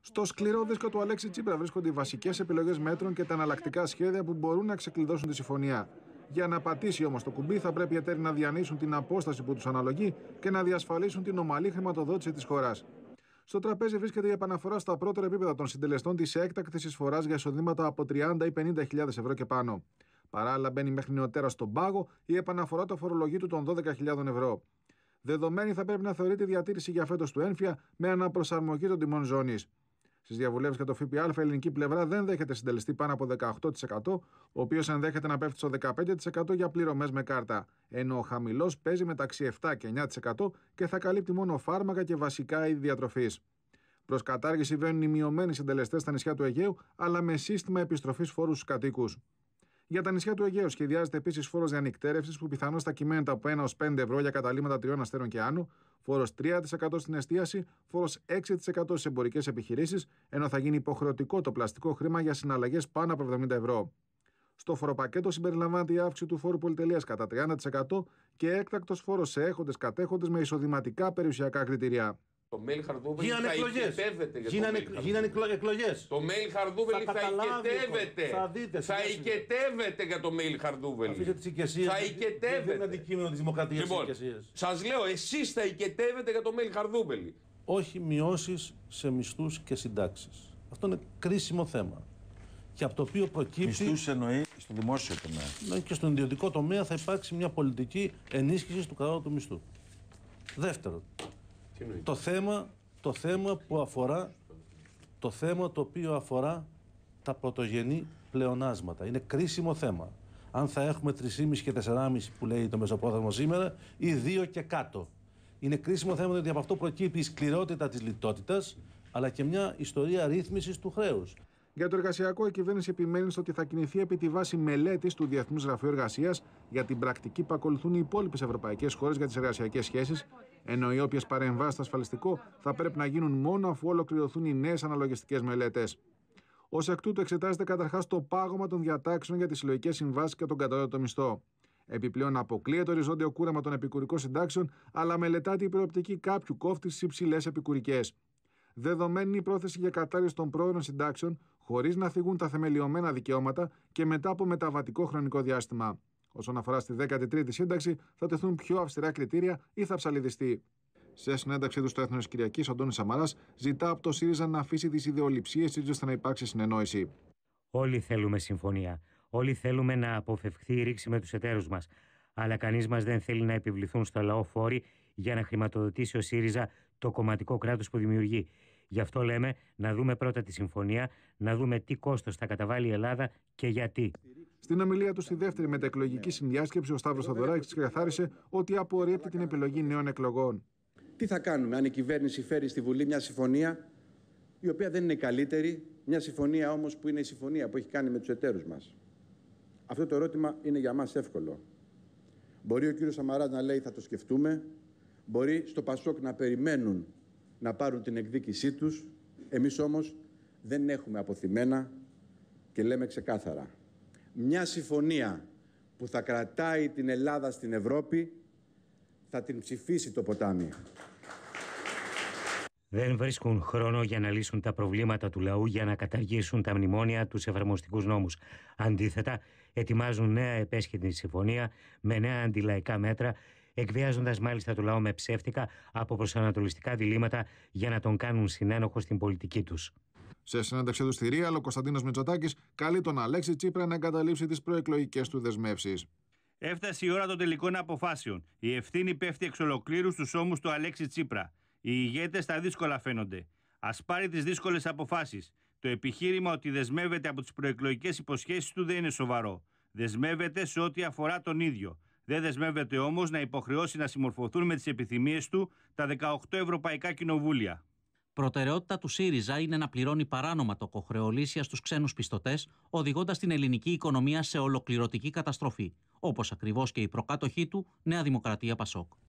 Στο σκληρό δίσκο του Αλέξη Τσίπρα βρίσκονται οι βασικές επιλογές μέτρων και τα αναλλακτικά σχέδια που μπορούν να ξεκλειδώσουν τη συμφωνία. Για να πατήσει όμως το κουμπί, θα πρέπει οι εταίροι να διανύσουν την απόσταση που τους αναλογεί και να διασφαλίσουν την ομαλή χρηματοδότηση της χώρας. Στο τραπέζι βρίσκεται η επαναφορά στα πρώτερα επίπεδα των συντελεστών της έκτακτης εισφοράς για εισοδήματα από 30 ή 50.000 ευρώ και πάνω. Παράλληλα, μπαίνει μέχρι νεοτέρα στον πάγο η 50000 ευρω και πανω παραλληλα μπαινει μεχρι νεωτερα στον παγο η επαναφορα του αφορολογήτου των 12.000 ευρώ. Δεδομένη θα πρέπει να θεωρείται η διατήρηση για φέτος του ένφια με αναπροσαρμογή των τιμών ζώνης στις διαβουλεύσεις για το ΦΠΑ, η ελληνική πλευρά δεν δέχεται συντελεστή πάνω από 18%, ο οποίος ενδέχεται να πέφτει στο 15% για πληρωμές με κάρτα. Ενώ ο χαμηλός παίζει μεταξύ 7 και 9% και θα καλύπτει μόνο φάρμακα και βασικά είδη διατροφής. Προς κατάργηση βαίνουν οι μειωμένοι συντελεστές στα νησιά του Αιγαίου, αλλά με σύστημα επιστροφής φόρους στους κατοίκους. Για τα νησιά του Αιγαίου σχεδιάζεται επίσης φόρος διανυκτέρευση που πιθανώς θα κυμαίνεται από 1 ω 5 ευρώ για καταλήμματα τριών αστέρων και άνω, φόρος 3% στην εστίαση, φόρος 6% στις εμπορικές επιχειρήσεις, ενώ θα γίνει υποχρεωτικό το πλαστικό χρήμα για συναλλαγές πάνω από 70 ευρώ. Στο φοροπακέτο συμπεριλαμβάνεται η αύξηση του φόρου πολυτελείας κατά 30% και έκτακτος φόρος σε έχοντες κατέχοντες με ισοδηματικά περιουσιακά κριτηριά. Το Μέιλ Χαρδούβελ θα οικετεύεται Γίνανε, γίνανε εκλογές. Το Μέιλ Χαρδούβελ θα, ηκετεύεται. Θα, δείτε, θα ηκετεύεται για το Μέιλ Χαρδούβελ. Αφήστε τις Θα ηκετεύεται. Δεν είναι αντικείμενο της δημοκρατίας λοιπόν, Σας λέω, εσείς θα ηκετεύετε για το Μέιλ Χαρδούβελ. Όχι μειώσεις σε μισθούς και συντάξεις. Αυτό είναι κρίσιμο θέμα. Και από το οποίο προκύπτει. Μισθούς εννοεί στο δημόσιο τομέα. Ναι, και στον ιδιωτικό τομέα θα υπάρξει μια πολιτική ενίσχυσης του κατώτατου μισθού. Δεύτερον, το θέμα, το θέμα που αφορά το θέμα το οποίο αφορά τα πρωτογενή πλεονάσματα. Είναι κρίσιμο θέμα. Αν θα έχουμε 3,5 και 4,5 που λέει το Μεσοπόθεσμο σήμερα ή 2 και κάτω. Είναι κρίσιμο θέμα διότι από αυτό προκύπτει η σκληρότητα της λιτότητας αλλά και μια ιστορία ρύθμισης του χρέους. Για το εργασιακό, η κυβέρνηση επιμένει στο ότι θα κινηθεί επί τη βάση μελέτης του Διεθνούς Γραφείου Εργασίας για την πρακτική που ακολουθούν οι υπόλοιπες ευρωπαϊκές χώρες για τις εργασιακές σχέσεις ενώ οι όποιες παρεμβάσεις στο ασφαλιστικό θα πρέπει να γίνουν μόνο αφού ολοκληρωθούν οι νέες αναλογιστικές μελέτες. Ως εκ τούτου, εξετάζεται καταρχάς το πάγωμα των διατάξεων για τις συλλογικές συμβάσεις και τον κατώτατο μισθό. Επιπλέον, αποκλείεται οριζόντιο κούραμα των επικουρικών συντάξεων, αλλά μελετάται η προοπτική κάποιου κόφτη στις υψηλές επικουρικές. Δεδομένη η πρόθεση για κατάρριψη των πρόεδρων συντάξεων, χωρίς να θυγούν τα θεμελιωμένα δικαιώματα και μετά από μεταβατικό χρονικό διάστημα. Όσον αφορά στη 13η σύνταξη, θα τεθούν πιο αυστηρά κριτήρια ή θα ψαλιδιστεί. Σε συνένταξή του στο Έθνος Κυριακής, ο Αντώνης Σαμαράς ζητά από το ΣΥΡΙΖΑ να αφήσει τις ιδεολειψίες έτσι ώστε να υπάρξει συνεννόηση. Όλοι θέλουμε συμφωνία. Όλοι θέλουμε να αποφευχθεί η ρήξη με τους εταίρους μας. Αλλά κανείς μας δεν θέλει να επιβληθούν στο λαό φόροι για να χρηματοδοτήσει ο ΣΥΡΙΖΑ το κομματικό κράτος που δημιουργεί. Γι' αυτό λέμε να δούμε πρώτα τη συμφωνία, να δούμε τι κόστος θα καταβάλει η Ελλάδα και γιατί. Στην ομιλία του στη δεύτερη μεταεκλογική συνδιάσκεψη, ο Σταύρος Θαδωράκης ξεκαθάρισε ότι απορρίπτει την επιλογή νέων εκλογών. Τι θα κάνουμε αν η κυβέρνηση φέρει στη Βουλή μια συμφωνία η οποία δεν είναι καλύτερη, μια συμφωνία όμως που είναι η συμφωνία που έχει κάνει με τους εταίρους μας. Αυτό το ερώτημα είναι για μας εύκολο. Μπορεί ο κύριος Σαμαράς να λέει θα το σκεφτούμε, μπορεί στο Πασόκ να περιμένουν να πάρουν την εκδίκησή τους. Εμείς όμως δεν έχουμε αποθυμένα και λέμε ξεκάθαρα μια συμφωνία που θα κρατάει την Ελλάδα στην Ευρώπη θα την ψηφίσει το ποτάμι. Δεν βρίσκουν χρόνο για να λύσουν τα προβλήματα του λαού για να καταργήσουν τα μνημόνια, τους εφαρμοστικούς νόμους. Αντίθετα, ετοιμάζουν νέα επέσχυντη συμφωνία με νέα αντιλαϊκά μέτρα, εκβιάζοντας μάλιστα το λαό με ψεύτικα από προσανατολιστικά διλήμματα για να τον κάνουν συνένοχο στην πολιτική τους. Σε συνέντευξη του στη Ρία, ο Κωνσταντίνος Μητσοτάκης καλεί τον Αλέξη Τσίπρα να εγκαταλείψει τις προεκλογικές του δεσμεύσεις. Έφτασε η ώρα των τελικών αποφάσεων. Η ευθύνη πέφτει εξ ολοκλήρου στους ώμους του Αλέξη Τσίπρα. Οι ηγέτες τα δύσκολα φαίνονται. Ας πάρει τις δύσκολες αποφάσεις. Το επιχείρημα ότι δεσμεύεται από τις προεκλογικές υποσχέσεις του δεν είναι σοβαρό. Δεσμεύεται σε ό,τι αφορά τον ίδιο. Δεν δεσμεύεται όμως να υποχρεώσει να συμμορφωθούν με τις επιθυμίες του τα 18 ευρωπαϊκά κοινοβούλια. Προτεραιότητα του ΣΥΡΙΖΑ είναι να πληρώνει παράνομα το κοχρεολύσια στους ξένους πιστωτές, οδηγώντας την ελληνική οικονομία σε ολοκληρωτική καταστροφή, όπως ακριβώς και η προκάτοχή του Νέα Δημοκρατία Πασόκ.